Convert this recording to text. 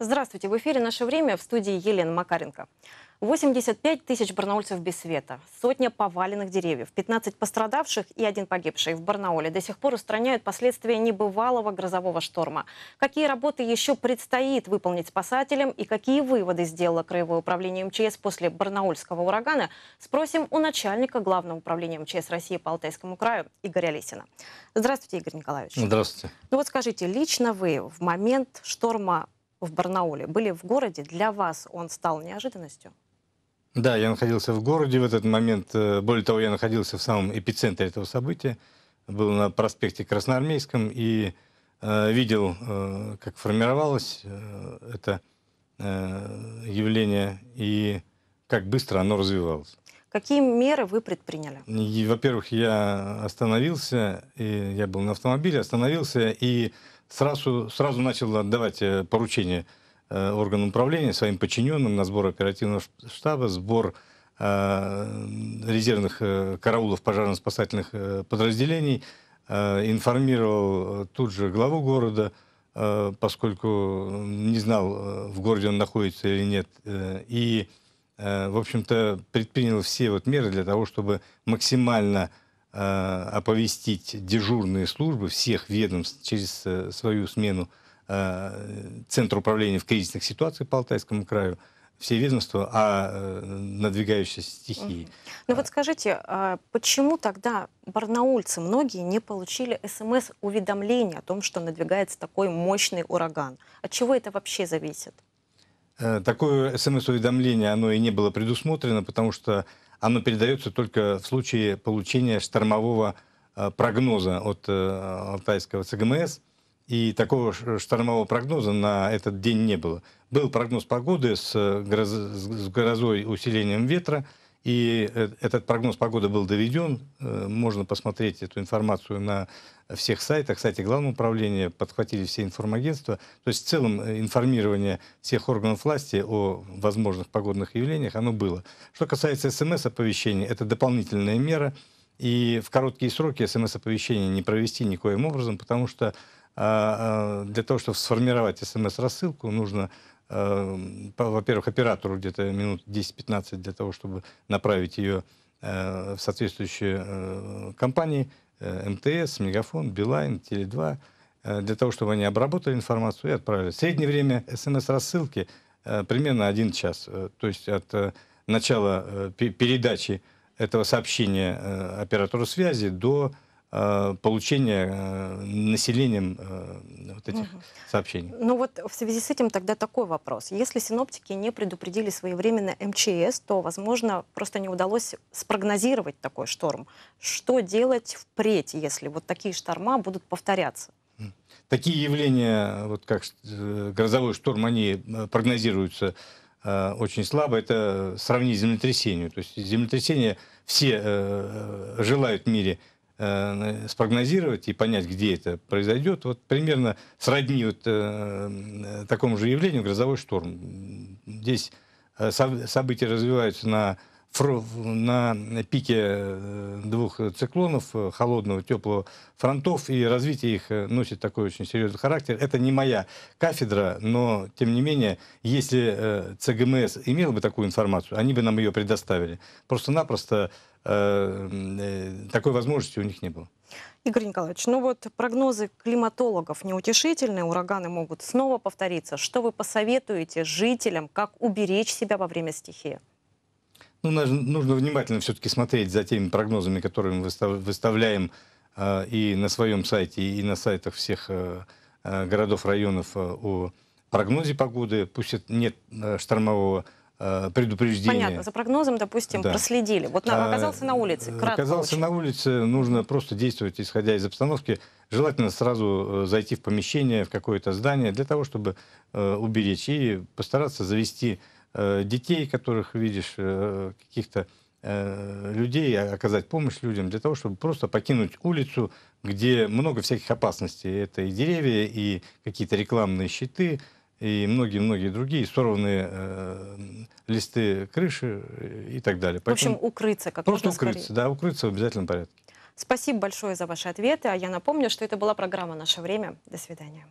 Здравствуйте, в эфире «Наше время» в студии Елена Макаренко. 85 тысяч барнаульцев без света, сотня поваленных деревьев, 15 пострадавших и один погибший в Барнауле до сих пор устраняют последствия небывалого грозового шторма. Какие работы еще предстоит выполнить спасателям и какие выводы сделало Краевое управление МЧС после барнаульского урагана, спросим у начальника Главного управления МЧС России по Алтайскому краю Игоря Лисина. Здравствуйте, Игорь Николаевич. Здравствуйте. Ну вот скажите, лично вы в момент шторма в Барнауле, были в городе, для вас он стал неожиданностью? Да, я находился в городе в этот момент. Э, более того, я находился в самом эпицентре этого события. Был на проспекте Красноармейском и э, видел, э, как формировалось э, это э, явление и как быстро оно развивалось. Какие меры вы предприняли? Во-первых, я остановился, и я был на автомобиле, остановился и сразу, сразу начал отдавать э, поручения э, органам управления, своим подчиненным на сбор оперативного штаба, сбор э, резервных караулов пожарно-спасательных подразделений, информировал тут же главу города, поскольку не знал, в городе он находится или нет, и, в общем-то, предпринял все вот меры для того, чтобы максимально Э, оповестить дежурные службы всех ведомств через э, свою смену э, Центра управления в кризисных ситуациях по Алтайскому краю, все ведомства о а, надвигающейся стихии. Ну вот скажите, а почему тогда барнаульцы многие не получили смс-уведомление о том, что надвигается такой мощный ураган? От чего это вообще зависит? Такое смс-уведомление, оно и не было предусмотрено, потому что оно передается только в случае получения штормового э, прогноза от э, Алтайского ЦГМС. И такого штормового прогноза на этот день не было. Был прогноз погоды с, э, грозой, усилением ветра – и э, этот прогноз погоды был доведен. Э, можно посмотреть эту информацию на всех сайтах. Кстати, Главное управление подхватили все информагентства. То есть в целом э, информирование всех органов власти о возможных погодных явлениях, оно было. Что касается СМС-оповещений, это дополнительная мера. И в короткие сроки СМС-оповещения не провести никоим образом, потому что а, а, для того, чтобы сформировать СМС-рассылку, нужно Эм, во-первых, оператору где-то минут 10-15 для того, чтобы направить ее э, в соответствующие э, компании, э, МТС, Мегафон, Билайн, Теле2, для того, чтобы они обработали информацию и отправили. В среднее время СМС-рассылки примерно один час, то есть от начала передачи этого сообщения оператору связи до Э, получения э, населением э, вот этих угу. сообщений. Ну вот в связи с этим тогда такой вопрос. Если синоптики не предупредили своевременно МЧС, то, возможно, просто не удалось спрогнозировать такой шторм. Что делать впредь, если вот такие шторма будут повторяться? Такие явления, вот как грозовой шторм, они прогнозируются очень слабо, это сравнить с землетрясением. То есть землетрясение все желают в мире Э, спрогнозировать и понять, где это произойдет, вот примерно сродни вот, э, э такому же явлению грозовой шторм. Здесь э, события развиваются на, фро, на пике э, двух циклонов, холодного, теплого фронтов, и развитие их носит такой очень серьезный характер. Это не моя кафедра, но, тем не менее, если ЦГМС имел бы такую информацию, они бы нам ее предоставили. Просто-напросто Э, э, такой возможности у них не было. Игорь Николаевич, ну вот прогнозы климатологов неутешительные, ураганы могут снова повториться. Что вы посоветуете жителям, как уберечь себя во время стихии? Ну, нужно внимательно все-таки смотреть за теми прогнозами, которые мы выставляем э, и на своем сайте, и на сайтах всех городов, районов о прогнозе погоды. Пусть нет штормового Э, предупреждение. Понятно, за прогнозом, допустим, да. проследили. Вот а, оказался на улице, кратко Оказался очень. на улице, нужно просто действовать, исходя из обстановки. Желательно сразу э, зайти в помещение, в какое-то здание, для того, чтобы э, уберечь. И постараться завести детей, которых видишь, каких-то людей, а, оказать помощь людям для того, чтобы просто покинуть улицу, где много всяких опасностей. Это и деревья, и какие-то рекламные щиты, и многие-многие другие, сорванные э, листы крыши и так далее. Поэтому В общем, укрыться как Просто укрыться, скорее. да, укрыться в обязательном порядке. Спасибо большое за ваши ответы. А я напомню, что это была программа «Наше время». До свидания.